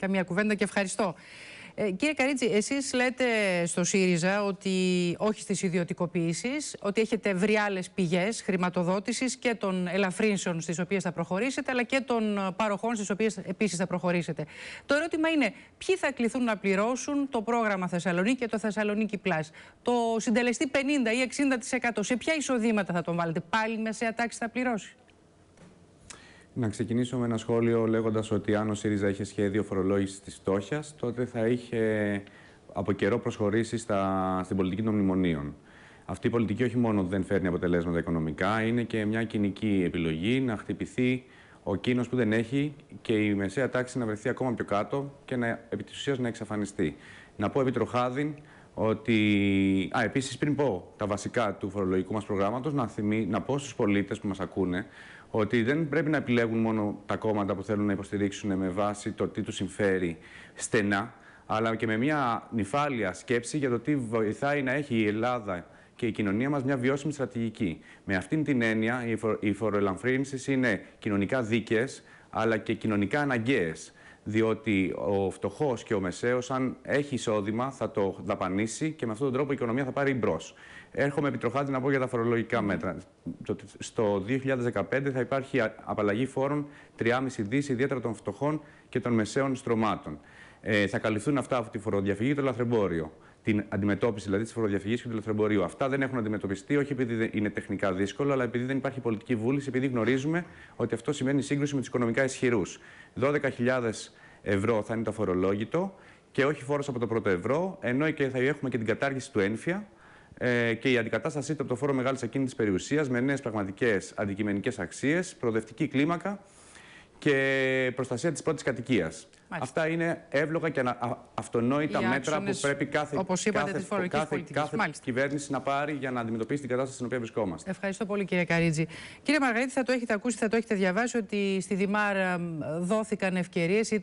καμία κουβέντα και ευχαριστώ. Ε, κύριε Καρίτσι, εσείς λέτε στο ΣΥΡΙΖΑ ότι όχι στις ιδιωτικοποιήσεις, ότι έχετε βρει άλλες πηγές χρηματοδότησης και των ελαφρύνσεων στις οποίες θα προχωρήσετε, αλλά και των παροχών στις οποίες επίσης θα προχωρήσετε. Το ερώτημα είναι ποιοι θα κληθούν να πληρώσουν το πρόγραμμα Θεσσαλονίκη και το Θεσσαλονίκη Plus. Το συντελεστή 50 ή 60% σε ποια εισοδήματα θα τον βάλετε, πάλι μεσαία τάξη θα πληρώσει. Να ξεκινήσω με ένα σχόλιο λέγοντας ότι αν ο ΣΥΡΙΖΑ είχε σχέδιο φορολόγησης της φτώχειας, τότε θα είχε από καιρό προσχωρήσει στα, στην πολιτική των μνημονίων. Αυτή η πολιτική όχι μόνο δεν φέρνει αποτελέσματα οικονομικά, είναι και μια κοινική επιλογή να χτυπηθεί ο κίνος που δεν έχει και η μεσαία τάξη να βρεθεί ακόμα πιο κάτω και να επί να εξαφανιστεί. Να πω επί ότι. Α, επίσης, πριν πω τα βασικά του φορολογικού μας προγράμματος, να, να πω στους πολίτες που μας ακούνε ότι δεν πρέπει να επιλέγουν μόνο τα κόμματα που θέλουν να υποστηρίξουν με βάση το τι τους συμφέρει στενά, αλλά και με μια νυφάλια σκέψη για το τι βοηθάει να έχει η Ελλάδα και η κοινωνία μας μια βιώσιμη στρατηγική. Με αυτήν την έννοια, οι φοροελαμφρύνσεις είναι κοινωνικά δίκαιες, αλλά και κοινωνικά αναγκαίες διότι ο φτωχός και ο μεσαίος, αν έχει εισόδημα, θα το δαπανίσει και με αυτόν τον τρόπο η οικονομία θα πάρει μπρος. Έρχομαι επιτροχάτη να πω για τα φορολογικά μέτρα. Στο 2015 θα υπάρχει απαλλαγή φόρων 3,5 δις, ιδιαίτερα των φτωχών και των μεσαίων στρωμάτων ε, θα καλυφθούν αυτά από τη φοροδιαφυγή και το λαθρεμπόριο. Την αντιμετώπιση δηλαδή της φοροδιαφυγής και του λαθρεμπορίου. Αυτά δεν έχουν αντιμετωπιστεί, όχι επειδή είναι τεχνικά δύσκολο, αλλά επειδή δεν υπάρχει πολιτική βούληση, επειδή γνωρίζουμε ότι αυτό σημαίνει σύγκρουση με τους οικονομικά ισχυρούς. 12.000 ευρώ θα είναι το φορολόγητο και όχι φόρος από το πρώτο ευρώ, ενώ και θα έχουμε και την κατάργηση του ένφια ε, και η αντικατάστασή του από το φόρο μεγάλης ακίνητη περιουσίας με νέες πραγματικές αντικειμενικές αξίες, προοδευτική κλίμακα και προστασία της πρώτης κατοικίας. Αυτά είναι εύλογα και αυτονόητα μέτρα που πρέπει κάθε, όπως κάθε, κάθε, κάθε κυβέρνηση να πάρει για να αντιμετωπίσει την κατάσταση στην οποία βρισκόμαστε. Ευχαριστώ πολύ, κύριε Καρίτζη. Κύριε Μαργαρίτη, θα το έχετε ακούσει, θα το έχετε διαβάσει ότι στη Δημάρα δόθηκαν ευκαιρίες.